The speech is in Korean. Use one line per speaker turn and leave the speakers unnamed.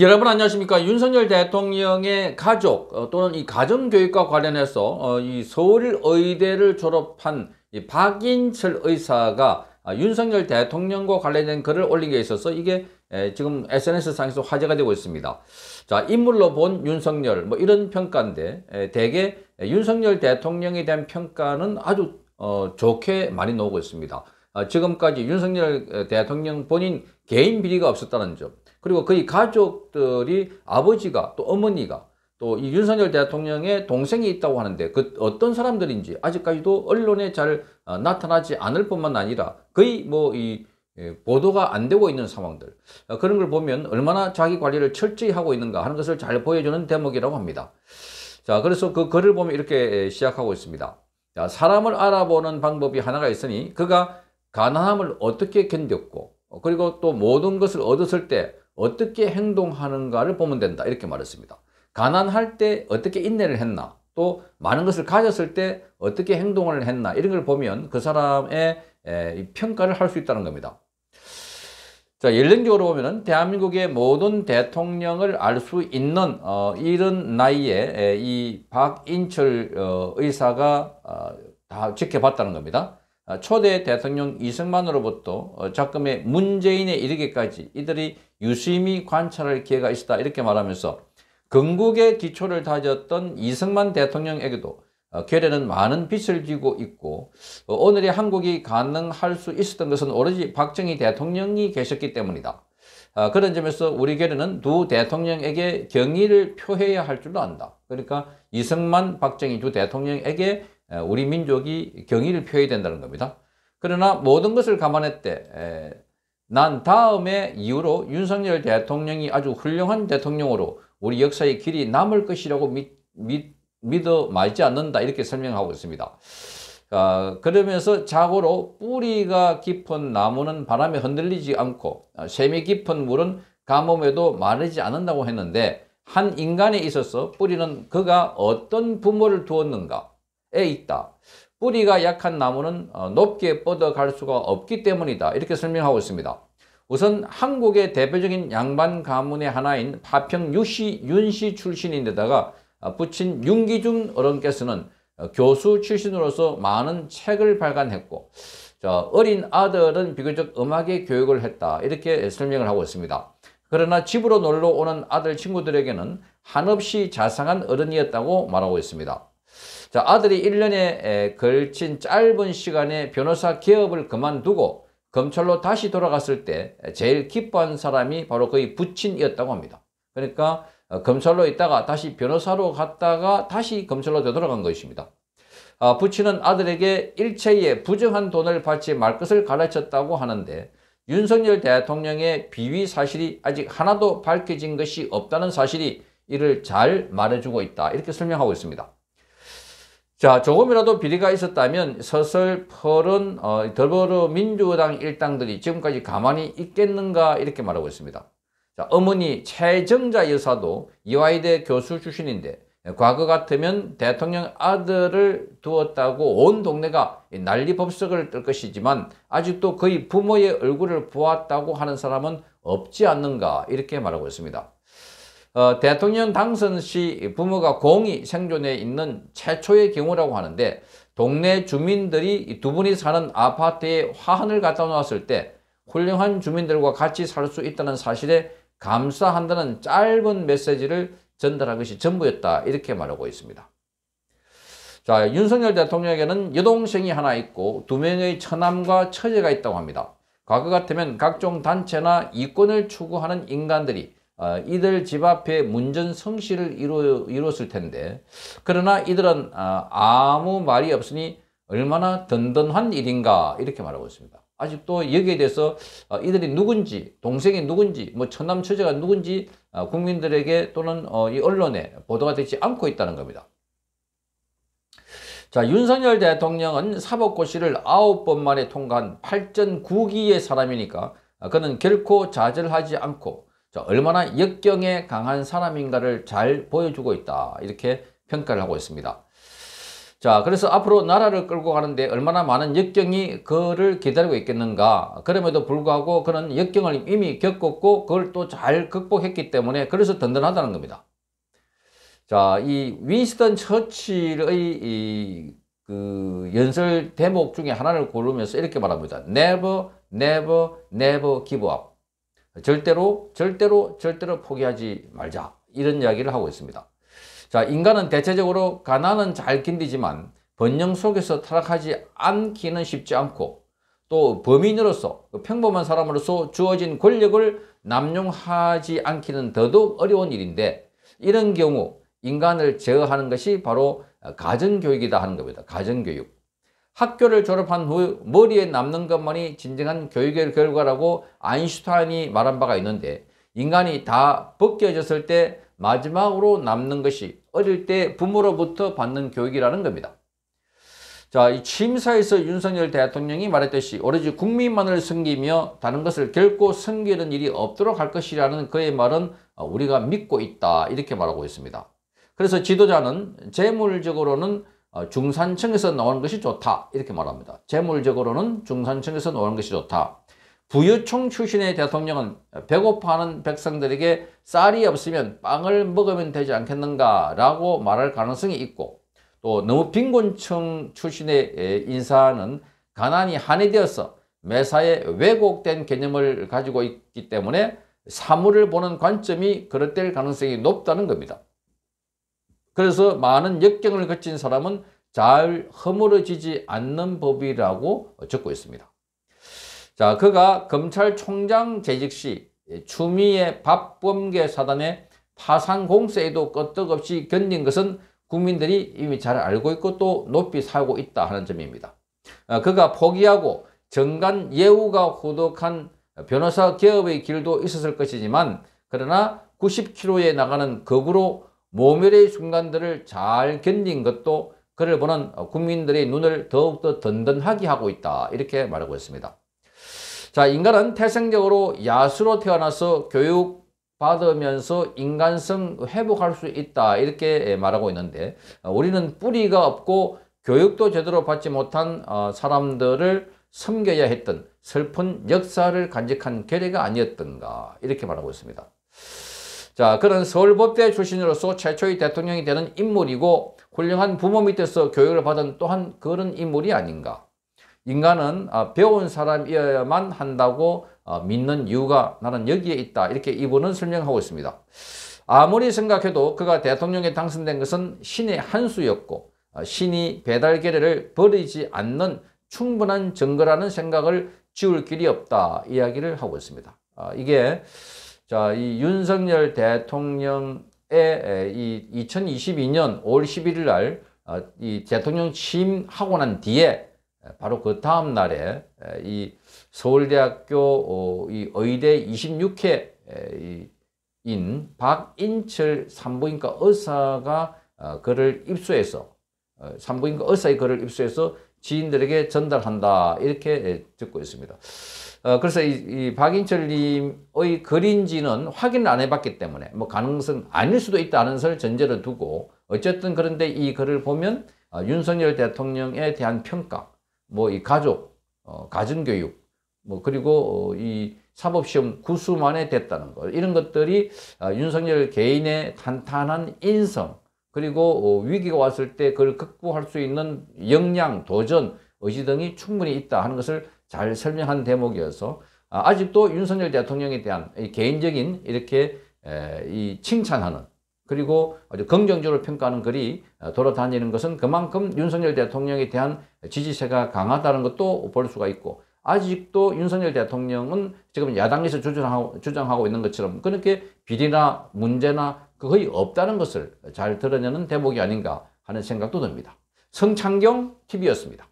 여러분 안녕하십니까 윤석열 대통령의 가족 어, 또는 이 가정교육과 관련해서 어, 이 서울의대를 졸업한 박인철 의사가 아, 윤석열 대통령과 관련된 글을 올린 게 있어서 이게 지금 SNS상에서 화제가 되고 있습니다. 자 인물로 본 윤석열 뭐 이런 평가인데 대개 윤석열 대통령에 대한 평가는 아주 어, 좋게 많이 나오고 있습니다. 아, 지금까지 윤석열 대통령 본인 개인 비리가 없었다는 점 그리고 그의 가족들이 아버지가 또 어머니가 또 이 윤석열 대통령의 동생이 있다고 하는데 그 어떤 사람들인지 아직까지도 언론에 잘 어, 나타나지 않을 뿐만 아니라 거의 뭐이 예, 보도가 안 되고 있는 상황들 어, 그런 걸 보면 얼마나 자기 관리를 철저히 하고 있는가 하는 것을 잘 보여주는 대목이라고 합니다. 자 그래서 그 글을 보면 이렇게 예, 시작하고 있습니다. 자, 사람을 알아보는 방법이 하나가 있으니 그가 가난함을 어떻게 견뎠고 어, 그리고 또 모든 것을 얻었을 때 어떻게 행동하는가를 보면 된다 이렇게 말했습니다. 가난할 때 어떻게 인내를 했나 또 많은 것을 가졌을 때 어떻게 행동을 했나 이런 걸 보면 그 사람의 평가를 할 수 있다는 겁니다. 자, 연령적으로 보면은 대한민국의 모든 대통령을 알 수 있는 어, 이런 나이에 이 박인철 어, 의사가 어, 다 지켜봤다는 겁니다. 아, 초대 대통령 이승만으로부터 작금의 어, 문재인에 이르기까지 이들이 유심히 관찰할 기회가 있었다 이렇게 말하면서 건국의 기초를 다졌던 이승만 대통령에게도 괴뢰는 어, 많은 빛을 지고 있고 어, 오늘의 한국이 가능할 수 있었던 것은 오로지 박정희 대통령이 계셨기 때문이다. 아, 그런 점에서 우리 괴뢰는 두 대통령에게 경의를 표해야 할줄도 안다. 그러니까 이승만, 박정희 두 대통령에게 우리 민족이 경의를 표해야 된다는 겁니다. 그러나 모든 것을 감안했 때, 난 다음에 이후로 윤석열 대통령이 아주 훌륭한 대통령으로 우리 역사의 길이 남을 것이라고 믿, 믿, 믿어 말지 않는다 이렇게 설명하고 있습니다. 어, 그러면서 자고로 뿌리가 깊은 나무는 바람에 흔들리지 않고 아, 샘이 깊은 물은 가뭄에도 마르지 않는다고 했는데 한 인간에 있어서 뿌리는 그가 어떤 부모를 두었는가 에 있다. 뿌리가 약한 나무는 어, 높게 뻗어갈 수가 없기 때문이다. 이렇게 설명하고 있습니다. 우선 한국의 대표적인 양반 가문의 하나인 파평 유씨, 윤씨 출신인데다가 어, 부친 윤기중 어른께서는 어, 교수 출신으로서 많은 책을 발간했고 어린 아들은 비교적 음악의 교육을 했다 이렇게 설명을 하고 있습니다. 그러나 집으로 놀러 오는 아들 친구들에게는 한없이 자상한 어른이었다고 말하고 있습니다. 자, 아들이 1년에 걸친 짧은 시간에 변호사 개업을 그만두고 검찰로 다시 돌아갔을 때 제일 기뻐한 사람이 바로 그의 부친이었다고 합니다. 그러니까 어, 검찰로 있다가 다시 변호사로 갔다가 다시 검찰로 되돌아간 것입니다. 아, 부친은 아들에게 일체의 부정한 돈을 받지 말 것을 가르쳤다고 하는데 윤석열 대통령의 비위 사실이 아직 하나도 밝혀진 것이 없다는 사실이 이를 잘 말해주고 있다 이렇게 설명하고 있습니다. 자, 조금이라도 비리가 있었다면 서슬 펄은 어, 더불어민주당 일당들이 지금까지 가만히 있겠는가 이렇게 말하고 있습니다. 자, 어머니 최정자 여사도 이화여대 교수 출신인데 과거 같으면 대통령 아들을 두었다고 온 동네가 난리 법석을 뜰 것이지만 아직도 거의 부모의 얼굴을 보았다고 하는 사람은 없지 않는가 이렇게 말하고 있습니다. 어, 대통령 당선 시 부모가 공이 생존해 있는 최초의 경우라고 하는데 동네 주민들이 두 분이 사는 아파트에 화환을 갖다 놓았을 때 훌륭한 주민들과 같이 살 수 있다는 사실에 감사한다는 짧은 메시지를 전달한 것이 전부였다 이렇게 말하고 있습니다. 자 윤석열 대통령에게는 여동생이 하나 있고 두 명의 처남과 처제가 있다고 합니다. 과거 같으면 각종 단체나 이권을 추구하는 인간들이 어, 이들 집 앞에 문전 성시를 이루, 이뤘을 텐데 그러나 이들은 어, 아무 말이 없으니 얼마나 든든한 일인가 이렇게 말하고 있습니다. 아직도 여기에 대해서 어, 이들이 누군지 동생이 누군지 뭐 천남 처제가 누군지 어, 국민들에게 또는 어, 이 언론에 보도가 되지 않고 있다는 겁니다. 자 윤석열 대통령은 사법고시를 아홉 번 만에 통과한 8.9기의 사람이니까 그는 결코 좌절하지 않고 자, 얼마나 역경에 강한 사람인가를 잘 보여주고 있다. 이렇게 평가를 하고 있습니다. 자, 그래서 앞으로 나라를 끌고 가는데 얼마나 많은 역경이 그를 기다리고 있겠는가. 그럼에도 불구하고 그는 역경을 이미 겪었고 그걸 또 잘 극복했기 때문에 그래서 든든하다는 겁니다. 자, 이 윈스턴 처칠의 이, 그 연설 대목 중에 하나를 고르면서 이렇게 말합니다. Never, never, never give up. 절대로 절대로 절대로 포기하지 말자 이런 이야기를 하고 있습니다. 자 인간은 대체적으로 가난은 잘 견디지만 번영 속에서 타락하지 않기는 쉽지 않고 또 범인으로서 평범한 사람으로서 주어진 권력을 남용하지 않기는 더더욱 어려운 일인데 이런 경우 인간을 제어하는 것이 바로 가정교육이다 하는 겁니다. 가정교육. 학교를 졸업한 후 머리에 남는 것만이 진정한 교육의 결과라고 아인슈타인이 말한 바가 있는데 인간이 다 벗겨졌을 때 마지막으로 남는 것이 어릴 때 부모로부터 받는 교육이라는 겁니다. 자, 이 취임사에서 윤석열 대통령이 말했듯이 오로지 국민만을 섬기며 다른 것을 결코 섬기는 일이 없도록 할 것이라는 그의 말은 우리가 믿고 있다 이렇게 말하고 있습니다. 그래서 지도자는 재물적으로는 어, 중산층에서 나오는 것이 좋다 이렇게 말합니다. 재물적으로는 중산층에서 나오는 것이 좋다. 부유층 출신의 대통령은 배고파하는 백성들에게 쌀이 없으면 빵을 먹으면 되지 않겠는가 라고 말할 가능성이 있고 또 너무 빈곤층 출신의 인사는 가난이 한이 되어서 매사에 왜곡된 개념을 가지고 있기 때문에 사물을 보는 관점이 그릇될 가능성이 높다는 겁니다. 그래서 많은 역경을 거친 사람은 잘 허물어지지 않는 법이라고 적고 있습니다. 자, 그가 검찰총장 재직 시 추미애 밥범계 사단의 파상 공세에도 끄떡없이 견딘 것은 국민들이 이미 잘 알고 있고 또 높이 살고 있다 하는 점입니다. 어, 그가 포기하고 정간 예우가 호독한 변호사 개업의 길도 있었을 것이지만 그러나 90km에 나가는 거구로 모멸의 순간들을 잘 견딘 것도 그를 보는 국민들의 눈을 더욱더 든든하게 하고 있다. 이렇게 말하고 있습니다. 자, 인간은 태생적으로 야수로 태어나서 교육, 받으면서 인간성 회복할 수 있다 이렇게 말하고 있는데 우리는 뿌리가 없고 교육도 제대로 받지 못한 어, 사람들을 섬겨야 했던 슬픈 역사를 간직한 결례가 아니었던가 이렇게 말하고 있습니다. 자, 그런 서울법대 출신으로서 최초의 대통령이 되는 인물이고 훌륭한 부모 밑에서 교육을 받은 또한 그런 인물이 아닌가. 인간은 아, 배운 사람이어야만 한다고 아, 믿는 이유가 나는 여기에 있다. 이렇게 이분은 설명하고 있습니다. 아무리 생각해도 그가 대통령에 당선된 것은 신의 한 수였고 아, 신이 배달계례를 버리지 않는 충분한 증거라는 생각을 지울 길이 없다 이야기를 하고 있습니다. 이게 자, 이 윤석열 대통령의 이 2022년 5월 11일 날이 대통령 취임하고 난 뒤에 바로 그 다음 날에 이 서울대학교 어, 이 의대 26회인 박인철 산부인과 의사가 아, 그를 입수해서 산부인과 어, 의사의 그를 입수해서 지인들에게 전달한다 이렇게 듣고 있습니다. 어, 그래서 이, 이 박인철님의 글인지는 확인을 안 해봤기 때문에 뭐 가능성 아닐 수도 있다는 설 전제로 두고 어쨌든 그런데 이 글을 보면 어, 윤석열 대통령에 대한 평가, 뭐 이 가족, 어, 가정교육, 뭐 그리고 어, 이 사법시험 구수만에 됐다는 것 이런 것들이 어, 윤석열 개인의 탄탄한 인성 그리고 어, 위기가 왔을 때 그걸 극복할 수 있는 역량, 도전, 의지 등이 충분히 있다 하는 것을 잘 설명한 대목이어서 아, 아직도 윤석열 대통령에 대한 개인적인 이렇게 칭찬하는 그리고 아주 긍정적으로 평가하는 글이 어, 돌아다니는 것은 그만큼 윤석열 대통령에 대한 지지세가 강하다는 것도 볼 수가 있고 아직도 윤석열 대통령은 지금 야당에서 주장하고, 주장하고 있는 것처럼 그렇게 비리나 문제나 거의 없다는 것을 잘 드러내는 대목이 아닌가 하는 생각도 듭니다. 성창경 TV였습니다.